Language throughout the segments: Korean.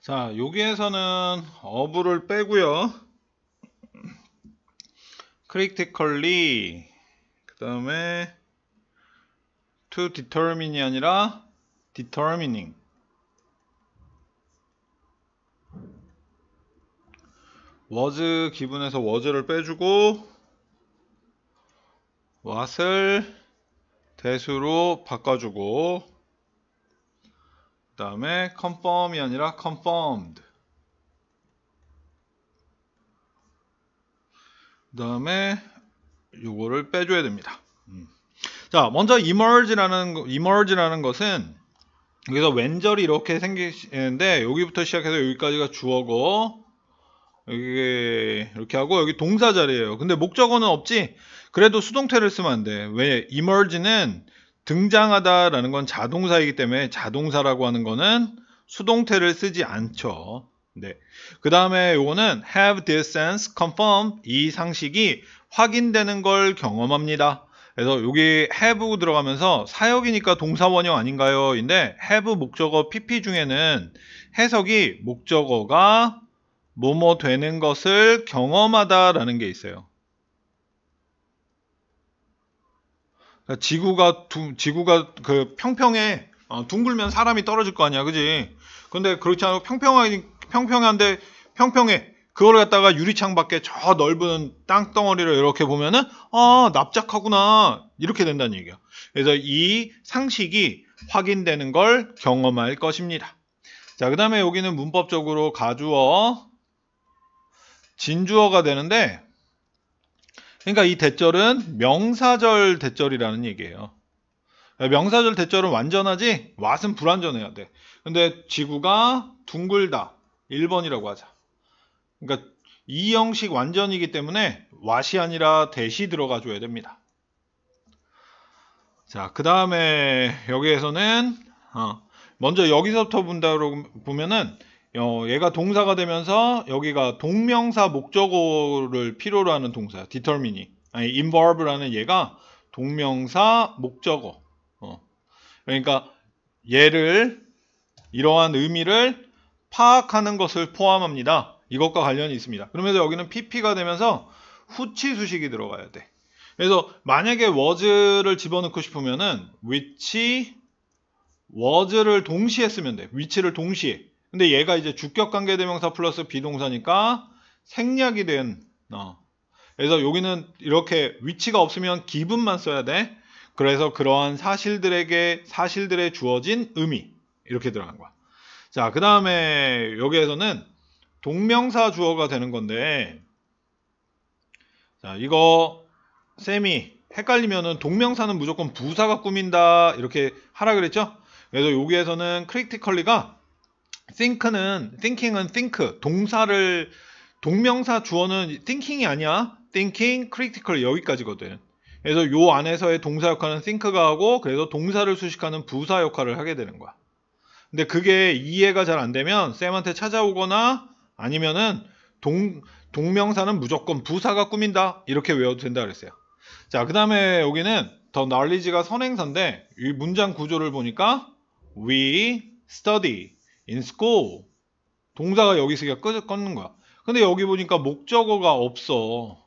자 여기에서는 어부를 빼고요 critically 그 다음에 to determine이 아니라 determining was 기분에서 was를 빼주고 what을 대수로 바꿔주고 그 다음에 confirm이 아니라 confirmed 그 다음에 요거를 빼줘야 됩니다 음. 자 먼저 emerge라는, emerge라는 것은 여기서 왼절이 이렇게 생기는데 여기부터 시작해서 여기까지가 주어고 여기 이렇게 하고 여기 동사 자리에요 근데 목적어는 없지 그래도 수동태를 쓰면 안돼 왜 emerge는 등장하다라는 건 자동사이기 때문에 자동사라고 하는 거는 수동태를 쓰지 않죠. 네. 그 다음에 요거는 have this sense confirm 이 상식이 확인되는 걸 경험합니다. 그래서 여기 have 들어가면서 사역이니까 동사원형 아닌가요? 인데 have 목적어 pp 중에는 해석이 목적어가 뭐뭐 되는 것을 경험하다라는 게 있어요. 지구가 두, 지구가 그 평평해 어, 둥글면 사람이 떨어질 거 아니야, 그지? 근데 그렇지 않고 평평하 평평한데 평평해. 그걸 갖다가 유리창 밖에 저 넓은 땅덩어리를 이렇게 보면은 아 납작하구나 이렇게 된다는 얘기야. 그래서 이 상식이 확인되는 걸 경험할 것입니다. 자, 그 다음에 여기는 문법적으로 가주어, 진주어가 되는데 그러니까 이 대절은 명사절 대절이라는 얘기예요. 명사절 대절은 완전하지 왓은 불완전해야 돼. 근데 지구가 둥글다 1번이라고 하자. 그러니까 이 형식 완전이기 때문에 왓이 아니라 대시 들어가 줘야 됩니다. 자, 그 다음에 여기에서는 어, 먼저 여기서부터 본다고 보면은 어, 얘가 동사가 되면서 여기가 동명사 목적어를 필요로 하는 동사야. d e t e r m i n i 아니, involve라는 얘가 동명사 목적어. 어. 그러니까 얘를 이러한 의미를 파악하는 것을 포함합니다. 이것과 관련이 있습니다. 그러면서 여기는 pp가 되면서 후치 수식이 들어가야 돼. 그래서 만약에 was를 집어넣고 싶으면은 which was를 동시에 쓰면 돼. 위치를 동시에. 근데 얘가 이제 주격 관계 대명사 플러스 비동사니까 생략이 된 어. 그래서 여기는 이렇게 위치가 없으면 기분만 써야 돼. 그래서 그러한 사실들에게 사실들에 주어진 의미 이렇게 들어간 거야. 자, 그 다음에 여기에서는 동명사 주어가 되는 건데 자, 이거 쌤이 헷갈리면은 동명사는 무조건 부사가 꾸민다 이렇게 하라 그랬죠? 그래서 여기에서는 크리티컬리가 think는 thinking은 think 동사를 동명사 주어는 thinking이 아니야. thinking, critical 여기까지거든. 그래서 요 안에서의 동사 역할은 think가 하고 그래서 동사를 수식하는 부사 역할을 하게 되는 거야. 근데 그게 이해가 잘 안 되면 쌤한테 찾아오거나 아니면은 동 동명사는 무조건 부사가 꾸민다 이렇게 외워도 된다 그랬어요. 자, 그다음에 여기는 더 knowledge가 선행사인데 이 문장 구조를 보니까 we study in school 동사가 여기 서으니까는 거야 근데 여기 보니까 목적어가 없어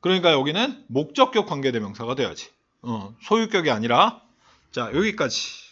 그러니까 여기는 목적격 관계대명사가 돼야지 어, 소유격이 아니라 자 여기까지